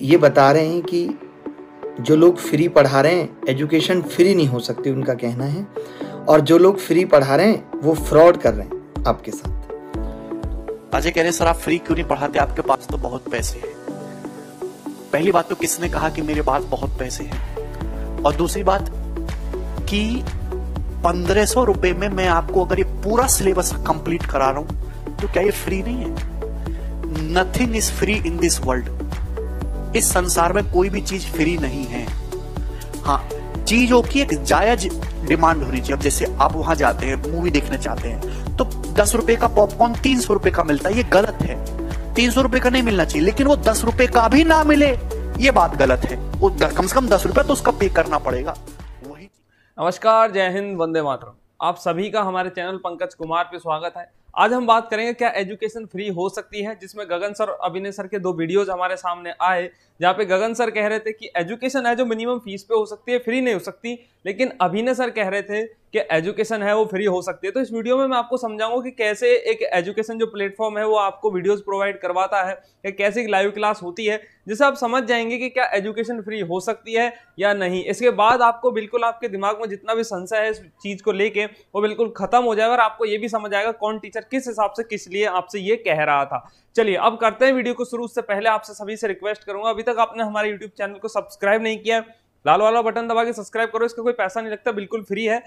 ये बता रहे हैं कि जो लोग फ्री पढ़ा रहे हैं एजुकेशन फ्री नहीं हो सकती उनका कहना है और जो लोग फ्री पढ़ा रहे हैं वो फ्रॉड कर रहे हैं आपके साथ अजय कह रहे सर आप फ्री क्यों नहीं पढ़ाते आपके पास तो बहुत पैसे हैं पहली बात तो किसने कहा कि मेरे पास बहुत पैसे हैं और दूसरी बात कि पंद्रह सौ रुपए में मैं आपको अगर ये पूरा सिलेबस कंप्लीट करा रहा हूं तो क्या ये फ्री नहीं है nothing is free in this world इस संसार में कोई भी चीज फ्री नहीं है हाँ चीजों की एक जायज डिमांड होनी चाहिए जैसे आप वहां जाते हैं मूवी देखने चाहते हैं तो दस रुपए का पॉपकॉर्न तीन सौ रुपए का मिलता है ये गलत है तीन सौ रुपए का नहीं मिलना चाहिए लेकिन वो दस रुपए का भी ना मिले ये बात गलत है वो कम से कम दस रुपए तो उसका पे करना पड़ेगा वही नमस्कार जय हिंद वंदे मातरम आप सभी का हमारे चैनल पंकज कुमार पे स्वागत है आज हम बात करेंगे क्या एजुकेशन फ्री हो सकती है जिसमें गगन सर और अभिनय सर के दो वीडियोज हमारे सामने आए जहाँ पे गगन सर कह रहे थे कि एजुकेशन है जो मिनिमम फीस पे हो सकती है फ्री नहीं हो सकती लेकिन अभिनय सर कह रहे थे कि एजुकेशन है वो फ्री हो सकती है तो इस वीडियो में मैं आपको समझाऊंगा कि कैसे एक एजुकेशन जो प्लेटफॉर्म है वो आपको वीडियोस प्रोवाइड करवाता है या कैसे लाइव क्लास होती है जिसे आप समझ जाएंगे कि क्या एजुकेशन फ्री हो सकती है या नहीं इसके बाद आपको बिल्कुल आपके दिमाग में जितना भी संशय है इस चीज़ को लेके वो बिल्कुल खत्म हो जाएगा और आपको ये भी समझ आएगा कौन टीचर किस हिसाब से किस लिए आपसे ये कह रहा था चलिए अब करते हैं वीडियो को शुरू उससे पहले आपसे सभी से रिक्वेस्ट करूंगा अभी तक आपने हमारे यूट्यूब चैनल को सब्सक्राइब नहीं किया लाल वाला बटन दबा के सब्सक्राइब करो इसका कोई पैसा नहीं लगता बिल्कुल फ्री है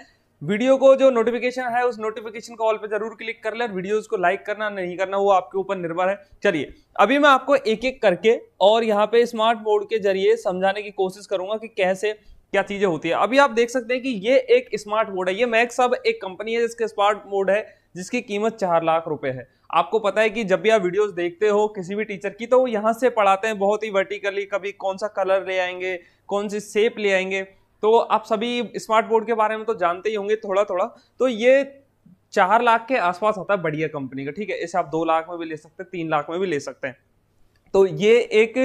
वीडियो को जो नोटिफिकेशन है उस नोटिफिकेशन को ऑल पे जरूर क्लिक कर ले वीडियोस को लाइक करना नहीं करना वो आपके ऊपर निर्भर है चलिए अभी मैं आपको एक एक करके और यहाँ पे स्मार्ट बोर्ड के जरिए समझाने की कोशिश करूंगा कि कैसे क्या चीजें होती है अभी आप देख सकते हैं कि ये एक स्मार्ट बोर्ड है ये मैक सब एक कंपनी है जिसके स्मार्ट बोर्ड है जिसकी कीमत चार लाख रुपए है आपको पता है कि जब भी आप वीडियोस देखते हो किसी भी टीचर की तो वो यहाँ से पढ़ाते हैं बहुत ही वर्टिकली कभी कौन सा कलर ले आएंगे कौन सी शेप ले आएंगे तो आप सभी स्मार्ट बोर्ड के बारे में तो जानते ही होंगे थोड़ा थोड़ा तो ये चार लाख के आसपास होता है बढ़िया कंपनी का ठीक है इसे आप दो लाख में भी ले सकते हैं तीन लाख में भी ले सकते हैं तो ये एक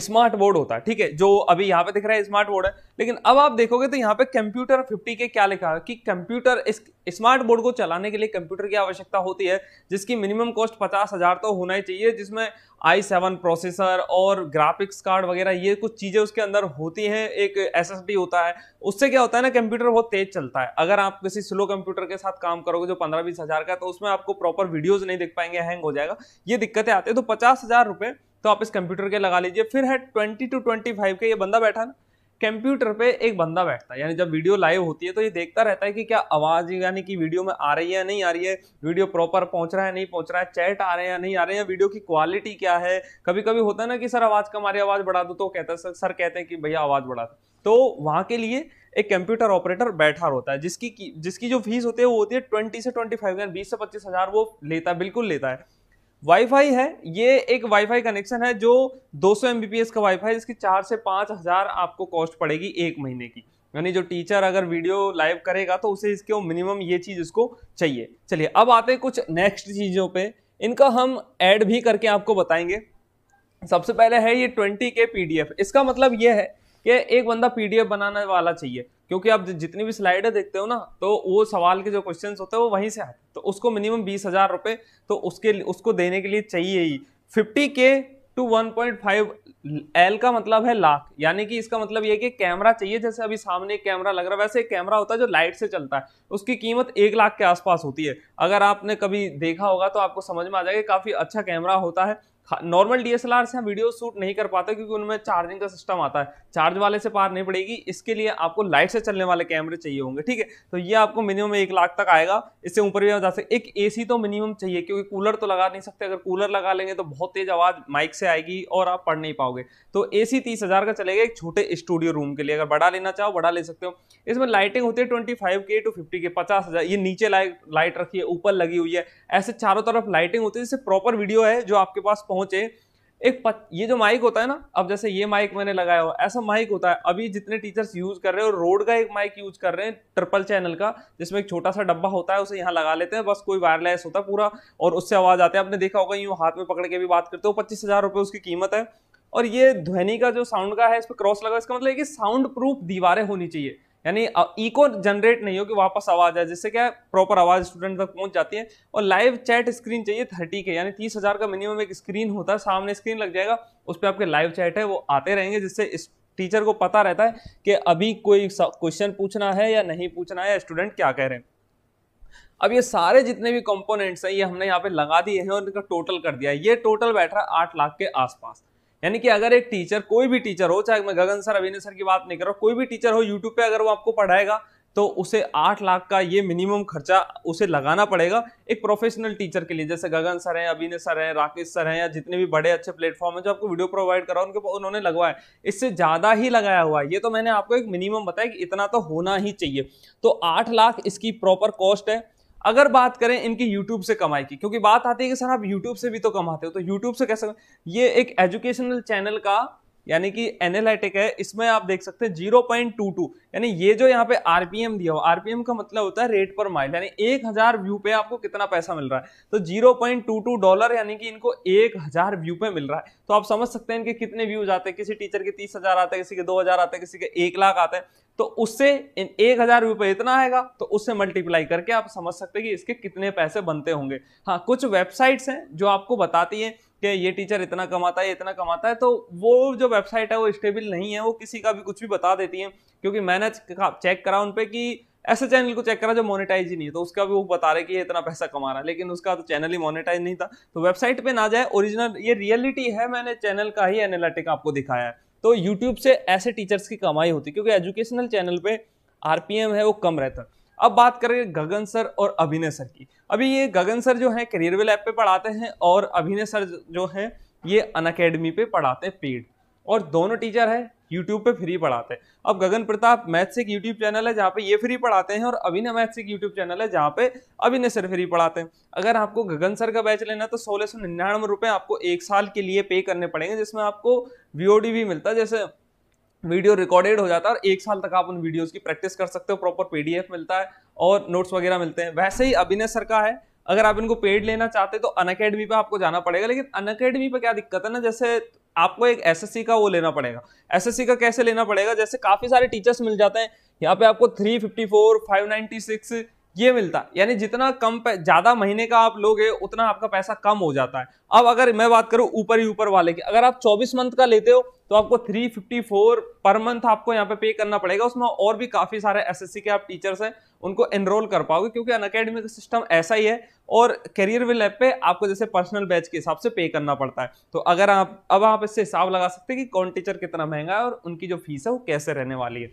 स्मार्ट बोर्ड होता ठीक है जो अभी यहाँ पे दिख रहा है स्मार्ट बोर्ड है लेकिन अब आप देखोगे तो यहाँ पे कंप्यूटर 50 के क्या लिखा है कि कंप्यूटर इस स्मार्ट बोर्ड को चलाने के लिए कंप्यूटर की आवश्यकता होती है जिसकी मिनिमम कॉस्ट पचास हज़ार तो होना ही चाहिए जिसमें आई सेवन प्रोसेसर और ग्राफिक्स कार्ड वगैरह ये कुछ चीज़ें उसके अंदर होती हैं एक एस होता है उससे क्या होता है ना कंप्यूटर बहुत तेज चलता है अगर आप किसी स्लो कंप्यूटर के साथ काम करोगे जो पंद्रह बीस हज़ार का तो उसमें आपको प्रॉपर वीडियोज़ नहीं देख पाएंगे हैंग हो जाएगा ये दिक्कतें आती है तो पचास हज़ार तो आप इस कंप्यूटर के लगा लीजिए फिर है ट्वेंटी टू ट्वेंटी फाइव के ये बंदा बैठा ना कंप्यूटर पे एक बंदा बैठता है यानी जब वीडियो लाइव होती है तो ये देखता रहता है कि क्या आवाज़ यानी कि वीडियो में आ रही है नहीं आ रही है वीडियो प्रॉपर पहुंच रहा है नहीं पहुंच रहा है चैट आ रहे हैं नहीं आ रहे हैं वीडियो की क्वालिटी क्या है कभी कभी होता है ना कि सर आवाज़ कम आ रही है आवाज़ बढ़ा दो तो कहता है सर सर कहते हैं कि भैया आवाज़ बढ़ा दो तो वहां के लिए एक कंप्यूटर ऑपरेटर बैठा होता है जिसकी जिसकी जो फीस होती है वो होती है ट्वेंटी से ट्वेंटी फाइव बीस से पच्चीस हज़ार वो लेता बिल्कुल लेता है वाईफाई है ये एक वाईफाई कनेक्शन है जो 200 सौ का वाईफाई है इसकी चार से पाँच हज़ार आपको कॉस्ट पड़ेगी एक महीने की यानी जो टीचर अगर वीडियो लाइव करेगा तो उसे इसके मिनिमम ये चीज़ उसको चाहिए चलिए अब आते हैं कुछ नेक्स्ट चीज़ों पे इनका हम ऐड भी करके आपको बताएंगे सबसे पहले है ये ट्वेंटी के पी इसका मतलब ये है कि एक बंदा पी बनाने वाला चाहिए क्योंकि आप जितनी भी स्लाइडें देखते हो ना तो वो सवाल के जो क्वेश्चन होते हैं वो वहीं से आते हैं तो उसको मिनिमम बीस हज़ार रुपये तो उसके उसको देने के लिए चाहिए ही fifty K to one point five L का मतलब है लाख यानी कि इसका मतलब ये कि कैमरा चाहिए जैसे अभी सामने कैमरा लग रहा है वैसे एक कैमरा होता है जो लाइट से चलता है उसकी कीमत एक लाख के आसपास होती है अगर आपने कभी देखा होगा तो आपको समझ में आ जाएगा काफ़ी अच्छा कैमरा होता है नॉर्मल डीएसएलआर से हम वीडियो शूट नहीं कर पाते क्योंकि उनमें चार्जिंग का सिस्टम आता है चार्ज वाले से पार नहीं पड़ेगी इसके लिए आपको लाइट से चलने वाले कैमरे चाहिए होंगे ठीक है तो ये आपको मिनिमम एक लाख तक आएगा इससे ऊपर भी आप जा सकते एक एसी तो मिनिमम चाहिए क्योंकि कूलर तो लगा नहीं सकते अगर कूलर लगा लेंगे तो बहुत तेज आवाज माइक से आएगी और आप पढ़ नहीं पाओगे तो ए सी तीस हजार का चलेगा एक छोटे स्टूडियो रूम के लिए अगर बड़ा लेना चाहो बड़ा ले सकते हो इसमें लाइटिंग होती है twenty five K to fifty K पचास हजार ये नीचे लाइट रखी है ऊपर लगी हुई है ऐसे चारों तरफ लाइटिंग होती है जिससे प्रॉपर वीडियो है जो आपके पास पहुंचे एक पत, ये जो माइक होता है ना अब जैसे ये माइक मैंने लगाया हुआ ऐसा माइक होता है अभी जितने टीचर्स यूज कर रहे हैं और रोड का एक माइक यूज कर रहे हैं ट्रिपल चैनल का जिसमें एक छोटा सा डब्बा होता है उसे यहाँ लगा लेते हैं बस कोई वायरलेस होता है पूरा और उससे आवाज आती है आपने देखा होगा यूँ हाथ में पकड़ के भी बात करते हो पच्चीस हजार रुपये उसकी कीमत है और ये ध्वनि का जो साउंड का है इस पर क्रॉस लगा इसका मतलब है कि साउंड प्रूफ दीवारें होनी चाहिए यानी इको जनरेट नहीं हो कि वापस आवाज आए जिससे क्या प्रॉपर आवाज स्टूडेंट तक पहुंच जाती है और लाइव चैट स्क्रीन चाहिए थर्टी के यानी तीस हजार का मिनिमम एक स्क्रीन होता है सामने स्क्रीन लग जाएगा उस पर आपके लाइव चैट है वो आते रहेंगे जिससे इस टीचर को पता रहता है कि अभी कोई क्वेश्चन पूछना है या नहीं पूछना है या स्टूडेंट क्या कह रहे हैं अब ये सारे जितने भी कंपोनेंट्स हैं ये हमने यहाँ पे लगा दिए हैं और इनका टोटल कर दिया है ये टोटल बैठ रहा है आठ लाख के आसपास यानी कि अगर एक टीचर कोई भी टीचर हो चाहे मैं गगन सर अभिनय सर की बात नहीं कर रहा हूँ कोई भी टीचर हो यूट्यूब पे अगर वो आपको पढ़ाएगा तो उसे आठ लाख का ये मिनिमम खर्चा उसे लगाना पड़ेगा एक प्रोफेशनल टीचर के लिए जैसे गगन सर हैं अभिनय सर हैं राकेश सर हैं या जितने भी बड़े अच्छे प्लेटफॉर्म हैं जो आपको वीडियो प्रोवाइड करा उनके उन्होंने लगवाया इससे ज़्यादा ही लगाया हुआ है ये तो मैंने आपको एक मिनिमम बताया कि इतना तो होना ही चाहिए तो आठ लाख इसकी प्रॉपर कॉस्ट है अगर बात करें इनकी यूट्यूब से कमाई की क्योंकि बात आती है कि सर आप यूट्यूब से भी तो कमाते हो तो यूट्यूब से कैसे ये एक एजुकेशनल चैनल का यानी कि एनालिटिक है इसमें आप देख सकते हैं जीरो पॉइंट टू टू यानी ये जो यहाँ पे आरपीएम दिया हो आरपीएम का मतलब होता है रेट पर माइल यानी एक हजार व्यू पे आपको कितना पैसा मिल रहा है तो zero point two two dollar यानी कि इनको एक हजार व्यू पे मिल रहा है तो आप समझ सकते हैं इनके कितने व्यूज आते हैं किसी टीचर के तीस हजार आते हैं किसी के दो हजार आते हैं किसी के एक लाख आते हैं तो उससे इन एक हजार रुपये इतना आएगा तो उससे मल्टीप्लाई करके आप समझ सकते हैं कि इसके कितने पैसे बनते होंगे हाँ कुछ वेबसाइट्स हैं जो आपको बताती हैं कि ये टीचर इतना कमाता है इतना कमाता है तो वो जो वेबसाइट है वो स्टेबल नहीं है वो किसी का भी कुछ भी बता देती है क्योंकि मैंने चेक करा उन पर कि ऐसे चैनल को चेक करा जो मोनेटाइज ही नहीं है तो उसका भी वो बता रहे कि ये इतना पैसा कमा रहा है लेकिन उसका तो चैनल ही मोनेटाइज नहीं था तो वेबसाइट पे ना जाए ओरिजिनल ये रियलिटी है मैंने चैनल का ही एनालिटिक आपको दिखाया है तो यूट्यूब से ऐसे टीचर्स की कमाई होती है क्योंकि एजुकेशनल चैनल पर आरपीएम है वो कम रहता है अब बात करें गगन सर और अभिनय सर की अभी ये गगन सर जो है करियर वेल ऐप पे पढ़ाते हैं और अभिनय सर जो है ये अन अकेडमी पे पढ़ाते हैं पेड और दोनों टीचर है यूट्यूब पे फ्री पढ़ाते हैं अब गगन प्रताप मैथ्स एक यूट्यूब चैनल है जहाँ पे ये फ्री पढ़ाते हैं और अभिनय मैथ्स एक यूट्यूब चैनल है जहाँ पे अभिनय सर फ्री पढ़ाते हैं अगर आपको गगन सर का बैच लेना तो सोलह सौ निन्यानवे रुपये आपको एक साल के लिए पे करने पड़ेंगे जिसमें आपको वी भी मिलता है जैसे वीडियो रिकॉर्डेड हो जाता है और एक साल तक आप उन वीडियोस की प्रैक्टिस कर सकते हो प्रॉपर पीडीएफ मिलता है और नोट्स वगैरह मिलते हैं वैसे ही अभिनय सर का है अगर आप इनको पेड लेना चाहते तो अन अकेडमी पर आपको जाना पड़ेगा लेकिन अन अकेडमी पर क्या दिक्कत है ना जैसे आपको एक एसएससी का वो लेना पड़ेगा एसएससी का कैसे लेना पड़ेगा जैसे काफी सारे टीचर्स मिल जाते हैं यहाँ पे आपको थ्री फिफ्टी ये मिलता यानी जितना कम ज़्यादा महीने का आप लोगे उतना आपका पैसा कम हो जाता है अब अगर मैं बात करूँ ऊपर ही ऊपर वाले की अगर आप 24 मंथ का लेते हो तो आपको 354 पर मंथ आपको यहाँ पे पे करना पड़ेगा उसमें और भी काफ़ी सारे एसएससी के आप टीचर्स हैं उनको एनरोल कर पाओगे क्योंकि का सिस्टम ऐसा ही है और करियर विल ऐप पे आपको जैसे पर्सनल बैच के हिसाब से पे करना पड़ता है तो अगर आप अब आप इससे हिसाब लगा सकते हैं कि कौन टीचर कितना महंगा है और उनकी जो फीस है वो कैसे रहने वाली है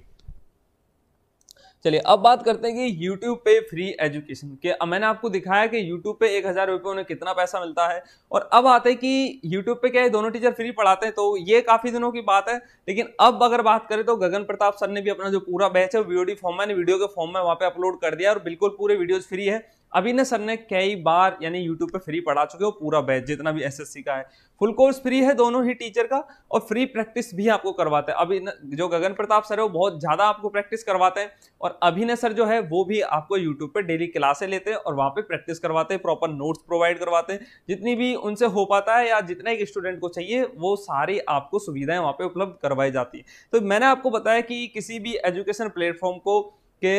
चलिए अब बात करते हैं कि YouTube पे फ्री एजुकेशन के अब मैंने आपको दिखाया कि YouTube पे एक हज़ार रुपये उन्हें कितना पैसा मिलता है और अब आते हैं कि YouTube पे क्या है दोनों टीचर फ्री पढ़ाते हैं तो ये काफ़ी दिनों की बात है लेकिन अब अगर बात करें तो गगन प्रताप सर ने भी अपना जो पूरा बैच है वीडियो फॉर्म में वीडियो के फॉर्म में वहाँ पर अपलोड कर दिया और बिल्कुल पूरे वीडियोज़ फ्री है अभी अभिनय सर ने कई बार यानी यूट्यूब पे फ्री पढ़ा चुके हो पूरा बैच जितना भी एस का है फुल कोर्स फ्री है दोनों ही टीचर का और फ्री प्रैक्टिस भी आपको करवाते हैं अभी जो गगन प्रताप सर है वो बहुत ज़्यादा आपको प्रैक्टिस करवाते हैं और अभी अभिनय सर जो है वो भी आपको यूट्यूब पे डेली क्लासें लेते हैं और वहाँ पर प्रैक्टिस करवाते हैं प्रॉपर नोट्स प्रोवाइड करवाते हैं जितनी भी उनसे हो पाता है या जितना एक स्टूडेंट को चाहिए वो सारी आपको सुविधाएँ वहाँ पर उपलब्ध करवाई जाती है तो मैंने आपको बताया कि किसी भी एजुकेशन प्लेटफॉर्म को के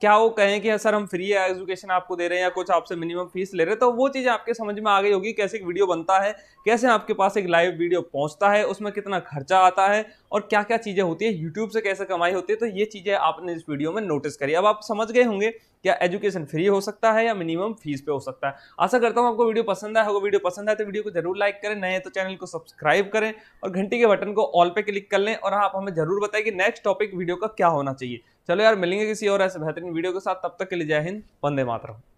क्या वो कहें कि हाँ, सर हम फ्री एजुकेशन आपको दे रहे हैं या कुछ आपसे मिनिमम फीस ले रहे हैं तो वो चीज़ें आपके समझ में आ गई होगी कैसे एक वीडियो बनता है कैसे आपके पास एक लाइव वीडियो पहुंचता है उसमें कितना खर्चा आता है और क्या क्या चीज़ें होती है यूट्यूब से कैसे कमाई होती है तो ये चीज़ें आपने इस वीडियो में नोटिस करी अब आप समझ गए होंगे क्या एजुकेशन फ्री हो सकता है या मिनिमम फीस पे हो सकता है आशा करता हूँ आपको वीडियो पसंद आया होगा वीडियो पसंद आए तो वीडियो को जरूर लाइक करें नए तो चैनल को सब्सक्राइब करें और घंटी के बटन को ऑल पे क्लिक कर लें और हाँ, आप हमें जरूर बताएं कि नेक्स्ट टॉपिक वीडियो का क्या होना चाहिए चलो यार मिलेंगे किसी और ऐसे बेहतरीन वीडियो के साथ तब तक के लिए जय हिंद वंदे मातरम